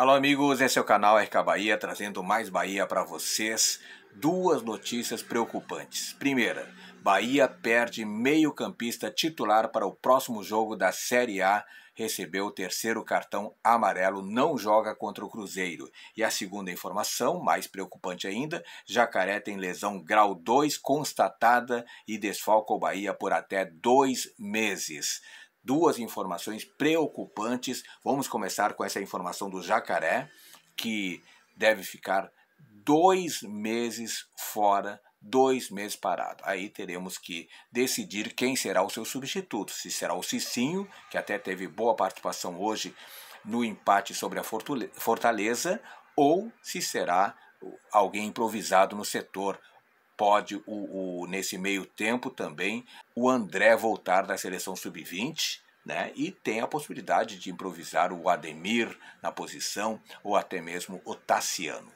Alô, amigos, esse é o canal RK Bahia trazendo mais Bahia para vocês. Duas notícias preocupantes. Primeira, Bahia perde meio-campista titular para o próximo jogo da Série A. Recebeu o terceiro cartão amarelo, não joga contra o Cruzeiro. E a segunda informação, mais preocupante ainda: Jacaré tem lesão grau 2 constatada e desfalca o Bahia por até dois meses duas informações preocupantes. Vamos começar com essa informação do jacaré, que deve ficar dois meses fora dois meses parado. Aí teremos que decidir quem será o seu substituto. Se será o Cicinho, que até teve boa participação hoje no empate sobre a Fortaleza, ou se será alguém improvisado no setor, pode, o, o, nesse meio tempo também, o André voltar da seleção sub-20. Né? E tem a possibilidade de improvisar o Ademir na posição ou até mesmo o Tassiano.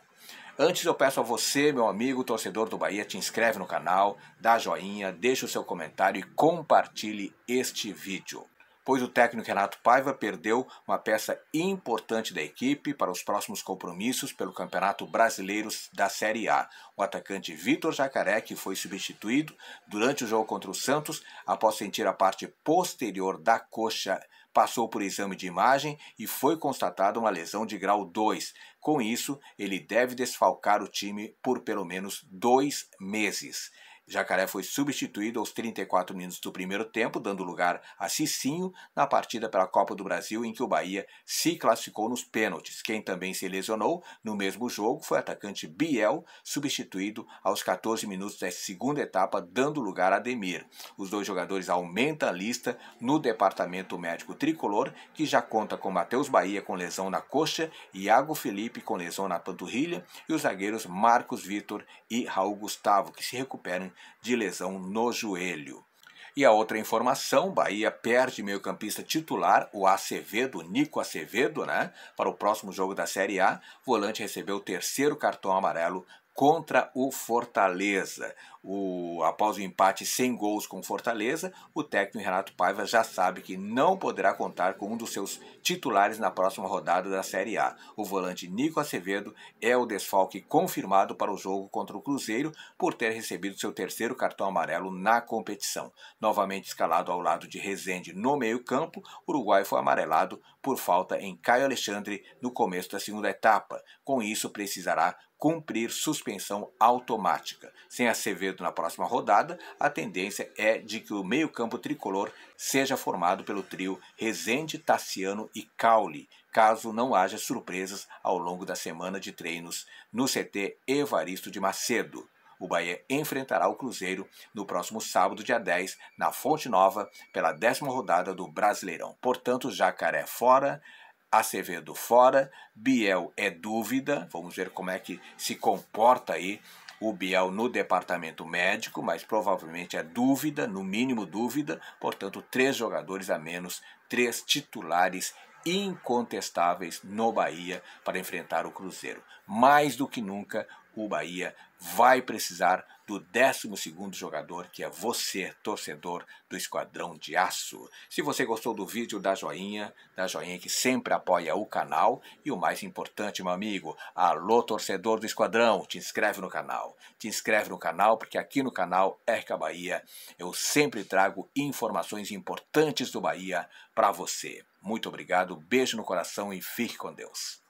Antes eu peço a você, meu amigo torcedor do Bahia, te inscreve no canal, dá joinha, deixa o seu comentário e compartilhe este vídeo pois o técnico Renato Paiva perdeu uma peça importante da equipe para os próximos compromissos pelo Campeonato Brasileiro da Série A. O atacante Vitor Jacaré, que foi substituído durante o jogo contra o Santos, após sentir a parte posterior da coxa passou por exame de imagem e foi constatada uma lesão de grau 2. Com isso, ele deve desfalcar o time por pelo menos dois meses. Jacaré foi substituído aos 34 minutos do primeiro tempo, dando lugar a Cicinho na partida pela Copa do Brasil em que o Bahia se classificou nos pênaltis. Quem também se lesionou no mesmo jogo foi o atacante Biel, substituído aos 14 minutos da segunda etapa, dando lugar a Demir. Os dois jogadores aumentam a lista no departamento médico tricolor, que já conta com Matheus Bahia com lesão na coxa, Iago Felipe com lesão na panturrilha e os zagueiros Marcos Vitor e Raul Gustavo, que se recuperam de lesão no joelho. E a outra informação, Bahia perde meio-campista titular, o Acevedo, Nico Acevedo, né? Para o próximo jogo da Série A, volante recebeu o terceiro cartão amarelo contra o Fortaleza o, após o empate sem gols com Fortaleza, o técnico Renato Paiva já sabe que não poderá contar com um dos seus titulares na próxima rodada da Série A. O volante Nico Acevedo é o desfalque confirmado para o jogo contra o Cruzeiro por ter recebido seu terceiro cartão amarelo na competição. Novamente escalado ao lado de Rezende no meio-campo, o Uruguai foi amarelado por falta em Caio Alexandre no começo da segunda etapa. Com isso, precisará cumprir suspensão automática. Sem Acevedo na próxima rodada, a tendência é de que o meio-campo tricolor seja formado pelo trio Rezende, Tassiano e Caule, caso não haja surpresas ao longo da semana de treinos no CT Evaristo de Macedo. O Bahia enfrentará o Cruzeiro no próximo sábado, dia 10, na Fonte Nova, pela décima rodada do Brasileirão. Portanto, Jacaré fora, Acevedo fora, Biel é dúvida, vamos ver como é que se comporta aí o Biel no departamento médico, mas provavelmente é dúvida, no mínimo dúvida, portanto, três jogadores a menos, três titulares incontestáveis no Bahia para enfrentar o Cruzeiro. Mais do que nunca, o Bahia vai precisar do 12 jogador, que é você, torcedor do Esquadrão de Aço. Se você gostou do vídeo, dá joinha, dá joinha que sempre apoia o canal. E o mais importante, meu amigo, alô torcedor do Esquadrão, te inscreve no canal. Te inscreve no canal, porque aqui no canal Erca Bahia eu sempre trago informações importantes do Bahia para você. Muito obrigado, beijo no coração e fique com Deus.